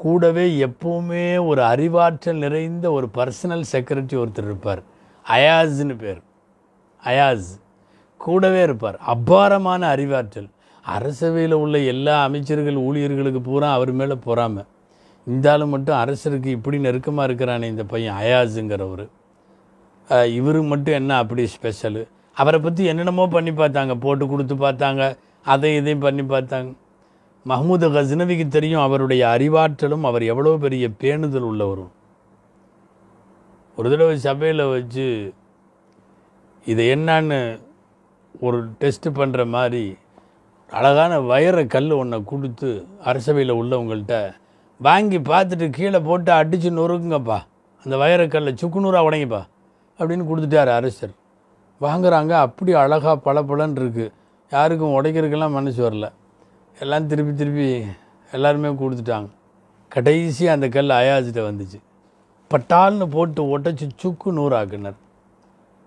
கூடவே எப்பவுமே ஒரு அறிவாற்றல் நிறைந்த ஒரு பர்சனல் செக்ரட்டரி ஒருத்தர் இருப்பார் அயாஸ்னு பேர் அயாஸ் கூடவே இருப்பார் அபாரமான அறிவாற்றல் அரசவையில் உள்ள எல்லா அமைச்சர்கள் ஊழியர்களுக்கு பூரா அவர் மேலே பொறாமல் இருந்தாலும் மட்டும் அரசருக்கு இப்படி நெருக்கமாக இருக்கிறானே இந்த பையன் அயாஸுங்கிறவர் இவர் மட்டும் என்ன அப்படி ஸ்பெஷலு அவரை பற்றி என்னென்னமோ பண்ணி பார்த்தாங்க போட்டு கொடுத்து பார்த்தாங்க அதை இதையும் பண்ணி பார்த்தாங்க மஹமூது கஸ்னவிக்கு தெரியும் அவருடைய அறிவாற்றலும் அவர் எவ்வளோ பெரிய பேணுதல் உள்ளவரும் ஒரு தடவை சபையில் வச்சு இதை என்னான்னு ஒரு டெஸ்ட்டு பண்ணுற மாதிரி அழகான வயிறு கல் ஒன்றை கொடுத்து அரசவையில் உள்ளவங்கள்ட்ட வாங்கி பார்த்துட்டு கீழே போட்டு அடித்து நொறுக்குங்கப்பா அந்த வயரக்கல்லை சுக்குநூறாக உடங்கிப்பா அப்படின்னு கொடுத்துட்டார் அரசர் வாங்குறாங்க அப்படி அழகாக பளபளன்னு இருக்குது யாருக்கும் உடைக்கிறதுக்கெல்லாம் மனசு வரல எல்லாம் திருப்பி திருப்பி எல்லாருமே கொடுத்துட்டாங்க கடைசி அந்த கல் அயாஜிட்ட வந்துச்சு பட்டால்னு போட்டு ஒட்டச்சி சுக்கு நூறாக்குனர்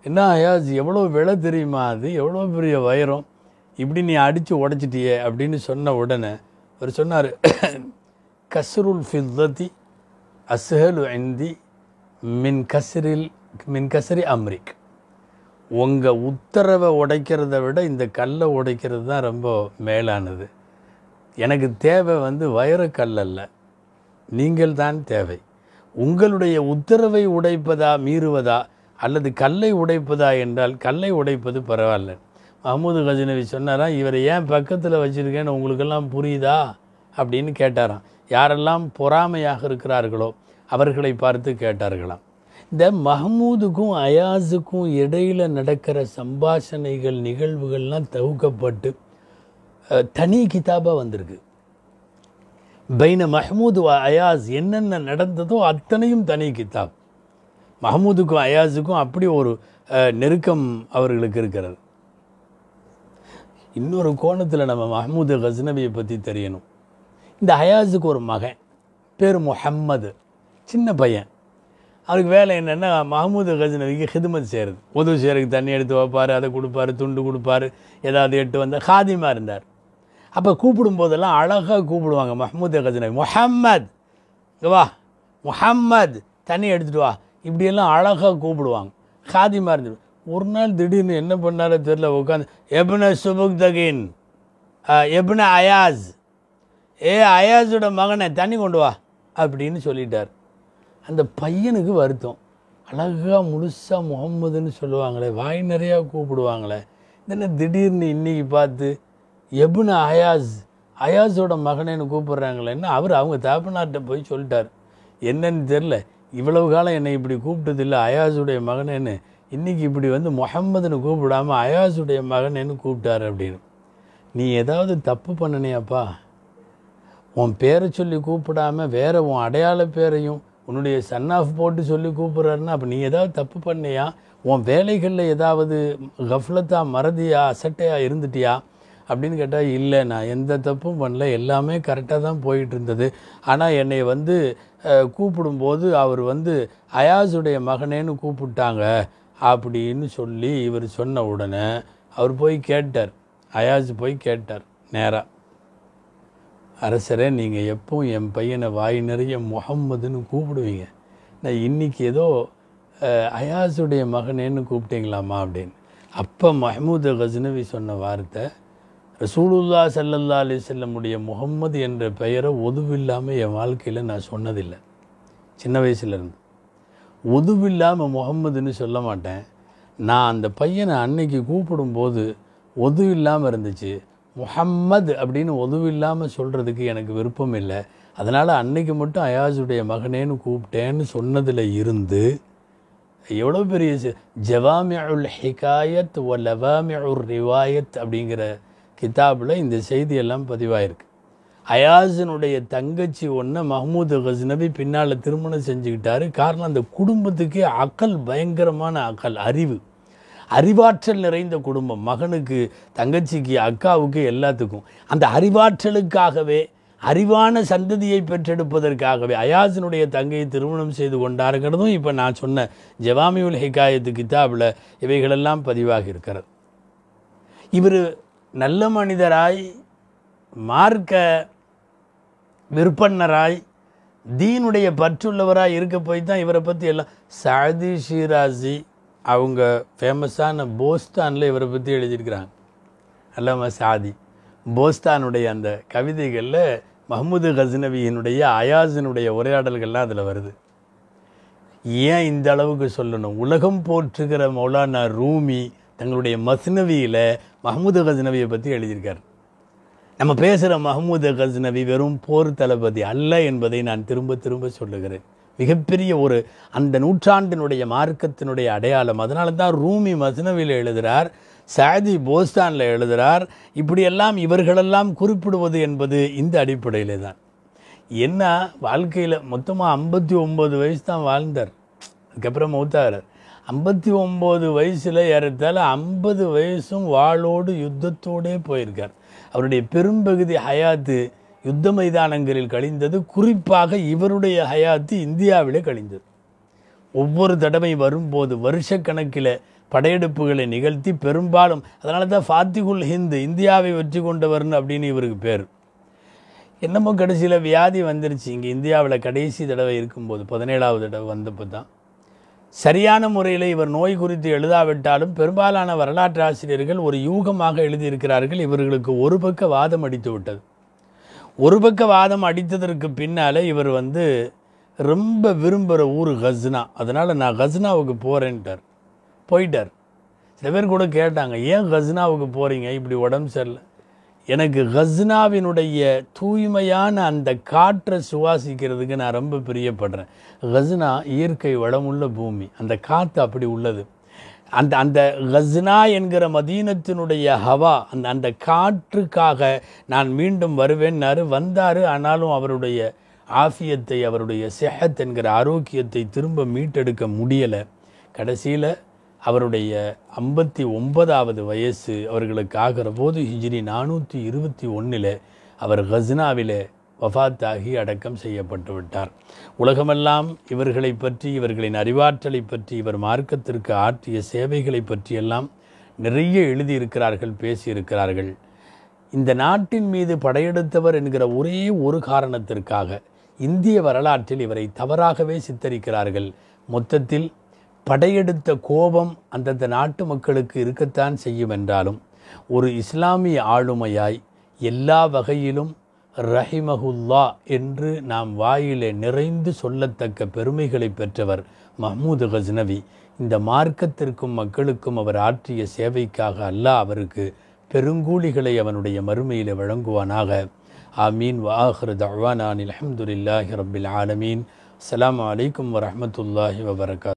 என்ன ஆயாஸ் எவ்வளோ விலை தெரியுமா அது எவ்வளோ பெரிய வைரம் இப்படி நீ அடித்து உடச்சிட்டியே அப்படின்னு சொன்ன உடனே அவர் சொன்னார் கஸ்ருல் ஃபில்லதி அஸ்ஹலு ஐந்தி மின் கசரில் மின் கசரி அம்ரிக் உங்கள் உத்தரவை உடைக்கிறத விட இந்த கல்லை உடைக்கிறது தான் ரொம்ப மேலானது எனக்கு தேவை வந்து வைரக்கல் அல்ல நீங்கள் தான் தேவை உங்களுடைய உத்தரவை உடைப்பதா மீறுவதா அல்லது கல்லை உடைப்பதா என்றால் கல்லை உடைப்பது பரவாயில்ல மஹமூது கஜினவி சொன்னாராம் இவரை ஏன் பக்கத்தில் வச்சுருக்கேன்னு உங்களுக்கெல்லாம் புரியுதா அப்படின்னு கேட்டாராம் யாரெல்லாம் பொறாமையாக இருக்கிறார்களோ அவர்களை பார்த்து கேட்டார்களாம் இந்த மஹமூதுக்கும் அயாஸுக்கும் இடையில் நடக்கிற சம்பாஷணைகள் நிகழ்வுகள்லாம் தவுக்கப்பட்டு தனி கிதாபாக வந்திருக்கு பைன மஹமூது அயாஸ் என்னென்ன நடந்ததோ அத்தனையும் தனி கித்தாப் மஹமூதுக்கும் அயாஸுக்கும் அப்படி ஒரு நெருக்கம் அவர்களுக்கு இருக்கிறது இன்னொரு கோணத்தில் நம்ம மஹமூது கஸ்னபியை பற்றி தெரியணும் இந்த அயாஸுக்கு ஒரு மகன் பேர் முஹம்மது சின்ன பையன் அவருக்கு வேலை என்னென்னா மஹமூது கஜ்னவிக்கு ஹிதமத் செய்கிறது உதவி செய்கிறதுக்கு தண்ணி எடுத்து வைப்பார் அதை கொடுப்பாரு துண்டு கொடுப்பாரு ஏதாவது எட்டு வந்தால் ஹாதிமாக இருந்தார் அப்போ கூப்பிடும் போதெல்லாம் அழகாக கூப்பிடுவாங்க மஹமூத் கஜனவி முஹம்மத் வா முஹம்மத் தண்ணி எடுத்துகிட்டு வா இப்படியெல்லாம் அழகாக கூப்பிடுவாங்க காதிமாக இருந்துட்டு ஒரு நாள் திடீர்னு என்ன பண்ணாரோ தெரில உட்காந்து எப்ன சுபுக் தகின் எப்ன அயாஸ் ஏ அயாஸோட மகனை தண்ணி கொண்டு வா அப்படின்னு சொல்லிட்டார் அந்த பையனுக்கு வருத்தம் அழகாக முழுசாக முகம்மதுன்னு சொல்லுவாங்களே வாய் நிறையா கூப்பிடுவாங்களே என்ன திடீர்னு இன்றைக்கி பார்த்து எப்னு அயாஸ் அயாஸோட மகனேன்னு கூப்பிட்றாங்களேன்னு அவர் அவங்க தாப்பனார்கிட்ட போய் சொல்லிட்டார் என்னன்னு தெரில இவ்வளவு காலம் என்னை இப்படி கூப்பிட்டதில்லை அயாஸுடைய மகனேன்னு இன்றைக்கி இப்படி வந்து முகம்மதுன்னு கூப்பிடாமல் அயாஸுடைய மகனேன்னு கூப்பிட்டார் அப்படின்னு நீ ஏதாவது தப்பு பண்ணனியாப்பா உன் பேரை சொல்லி கூப்பிடாமல் வேறு உன் அடையாள பேரையும் உன்னுடைய சன் ஆஃப் போட்டு சொல்லி கூப்பிட்றாருன்னா அப்போ நீ ஏதாவது தப்பு பண்ணியா உன் வேலைகளில் ஏதாவது கஃப்லத்தாக மறதியா அசட்டையாக இருந்துட்டியா அப்படின்னு கேட்டால் இல்லை நான் எந்த தப்பும் பண்ணல எல்லாமே கரெக்டாக தான் போயிட்டு இருந்தது ஆனால் என்னை வந்து கூப்பிடும்போது அவர் வந்து அயாஸுடைய மகனேன்னு கூப்பிட்டாங்க அப்படின்னு சொல்லி இவர் சொன்ன உடனே அவர் போய் கேட்டார் அயாஸ் போய் கேட்டார் நேராக அரசரே நீங்கள் எப்போ என் பையனை வாய் நிறைய முகம்மதுன்னு கூப்பிடுவீங்க நான் இன்றைக்கி ஏதோ அயாஸுடைய மகனேன்னு கூப்பிட்டீங்களாம்மா அப்படின்னு அப்போ மஹமூது கஸ்னவி சொன்ன வார்த்தை ரசூலுல்லா சல்லல்லா அலி செல்லமுடைய முகம்மது என்ற பெயரை ஒதுவில்லாமல் என் வாழ்க்கையில் நான் சொன்னதில்லை சின்ன வயசுலேருந்து ஒதுவில்லாமல் முகம்மதுன்னு சொல்ல மாட்டேன் நான் அந்த பையனை அன்னைக்கு கூப்பிடும்போது ஒது இல்லாமல் இருந்துச்சு முகம்மது அப்படின்னு ஒது இல்லாமல் சொல்கிறதுக்கு எனக்கு விருப்பம் இல்லை அதனால் அன்னைக்கு மட்டும் அயாஸுடைய மகனேன்னு கூப்பிட்டேன்னு சொன்னதில் இருந்து எவ்வளோ பெரிய ஜவாமியுள் ஹிகாயத் ஒ லவாமியுள் ரிவாயத் அப்படிங்கிற கிதாபில் இந்த செய்தியெல்லாம் பதிவாயிருக்கு அயாஸினுடைய தங்கச்சி ஒன்று மஹமூது ஹஸ்னபி பின்னால் திருமணம் செஞ்சுக்கிட்டாரு காரணம் அந்த குடும்பத்துக்கே அக்கல் பயங்கரமான அக்கல் அறிவு அறிவாற்றல் நிறைந்த குடும்பம் மகனுக்கு தங்கச்சிக்கு அக்காவுக்கு எல்லாத்துக்கும் அந்த அறிவாற்றலுக்காகவே அறிவான சந்ததியை பெற்றெடுப்பதற்காகவே அயாசினுடைய தங்கையை திருமணம் செய்து கொண்டாருங்கிறதும் இப்போ நான் சொன்ன ஜவாமியுல் ஹிகாயத்து கிதாபில் இவைகளெல்லாம் பதிவாகி இருக்கிறது இவர் நல்ல மனிதராய் மார்க்க விற்பன்னராய் தீனுடைய பற்றுள்ளவராக இருக்க போய் தான் இவரை பற்றி எல்லாம் சாதி ஷீராசி அவங்க ஃபேமஸான போஸ்தானில் இவரை பற்றி எழுதியிருக்கிறாங்க அல்லாம சாதி போஸ்தானுடைய அந்த கவிதைகளில் மஹமுது கஸ்னவியினுடைய அயாசினுடைய உரையாடல்கள்லாம் அதில் வருது ஏன் இந்த அளவுக்கு சொல்லணும் உலகம் போற்றுகிற மௌலானா ரூமி தங்களுடைய மஸ்னவியில் மஹமூது கஸ்னவியை பற்றி எழுதியிருக்கார் நம்ம பேசுகிற மஹமூது கஸ்னவி வெறும் போர் தளபதி அல்ல என்பதை நான் திரும்ப திரும்ப சொல்லுகிறேன் மிகப்பெரிய ஒரு அந்த நூற்றாண்டினுடைய மார்க்கத்தினுடைய அடையாளம் அதனால தான் ரூமி மஸ்னவியில் எழுதுகிறார் சாதி போஸ்தானில் எழுதுகிறார் இப்படியெல்லாம் இவர்களெல்லாம் குறிப்பிடுவது என்பது இந்த அடிப்படையிலே தான் என்ன வாழ்க்கையில் மொத்தமாக ஐம்பத்தி ஒம்பது வயசு தான் வாழ்ந்தார் அதுக்கப்புறம் மௌத்தாரர் ஐம்பத்தி ஒம்பது வயசில் ஏறத்தால் ஐம்பது வயசும் வாளோடு யுத்தத்தோடே போயிருக்கார் அவருடைய பெரும்பகுதி ஹயாத்து யுத்த மைதானங்களில் கழிந்தது குறிப்பாக இவருடைய ஹயாத்து இந்தியாவிலே கழிந்தது ஒவ்வொரு தடவை வரும்போது வருஷக்கணக்கில் படையெடுப்புகளை நிகழ்த்தி பெரும்பாலும் அதனால தான் ஃபாத்திகுல் ஹிந்து இந்தியாவை வெற்றி கொண்டவர்னு அப்படின்னு இவருக்கு பேர் என்னமோ கடைசியில் வியாதி வந்துருச்சு இங்கே இந்தியாவில் கடைசி தடவை இருக்கும்போது பதினேழாவது தடவை வந்தப்போ தான் சரியான முறையில் இவர் நோய் குறித்து எழுதாவிட்டாலும் பெரும்பாலான வரலாற்று ஆசிரியர்கள் ஒரு யூகமாக எழுதியிருக்கிறார்கள் இவர்களுக்கு ஒரு பக்க வாதம் அடித்து விட்டது ஒரு பக்க வாதம் அடித்ததற்கு பின்னால் இவர் வந்து ரொம்ப விரும்புகிற ஊர் கஸ்னா அதனால் நான் கஸ்னாவுக்கு போகிறேன்ட்டார் போயிட்டார் சில பேர் கூட கேட்டாங்க ஏன் கஸ்னாவுக்கு போகிறீங்க இப்படி உடம்பு சரியில்லை எனக்கு கஸ்னாவினுடைய தூய்மையான அந்த காற்றை சுவாசிக்கிறதுக்கு நான் ரொம்ப பிரியப்படுறேன் கஸ்னா இயற்கை வளமுள்ள பூமி அந்த காற்று அப்படி உள்ளது அந்த அந்த கஸ்னா என்கிற மதீனத்தினுடைய ஹவா அந்த அந்த காற்றுக்காக நான் மீண்டும் வருவேன்னாரு வந்தார் ஆனாலும் அவருடைய ஆசியத்தை அவருடைய செஹத் என்கிற ஆரோக்கியத்தை திரும்ப மீட்டெடுக்க முடியலை கடைசியில் அவருடைய ஐம்பத்தி ஒன்பதாவது வயசு அவர்களுக்கு ஆகிற போது ஹிஜ்ரி நானூற்றி இருபத்தி ஒன்றில் அவர் கஸ்னாவில் வஃத்தாகி அடக்கம் செய்யப்பட்டு விட்டார் உலகமெல்லாம் இவர்களை பற்றி இவர்களின் அறிவாற்றலை பற்றி இவர் மார்க்கத்திற்கு ஆற்றிய சேவைகளை பற்றியெல்லாம் நிறைய எழுதியிருக்கிறார்கள் பேசியிருக்கிறார்கள் இந்த நாட்டின் மீது படையெடுத்தவர் என்கிற ஒரே ஒரு காரணத்திற்காக இந்திய வரலாற்றில் இவரை தவறாகவே சித்தரிக்கிறார்கள் மொத்தத்தில் படையெடுத்த கோபம் அந்தந்த நாட்டு மக்களுக்கு இருக்கத்தான் செய்யும் என்றாலும் ஒரு இஸ்லாமிய ஆளுமையாய் எல்லா வகையிலும் ரஹிமஹுல்லா என்று நாம் வாயிலே நிறைந்து சொல்லத்தக்க பெருமைகளை பெற்றவர் மஹமூது கஸ்னவி இந்த மார்க்கத்திற்கும் மக்களுக்கும் அவர் ஆற்றிய சேவைக்காக அல்லாஹ் அவருக்கு பெருங்கூலிகளை அவனுடைய மறுமையில் வழங்குவானாக ஆமீன் வாஹர் தவானான் அலமதுல்லாஹி ரபில் ஆலமீன் அலாம் வலைக்கம் வரமத்துல்லாஹி வபரகாத்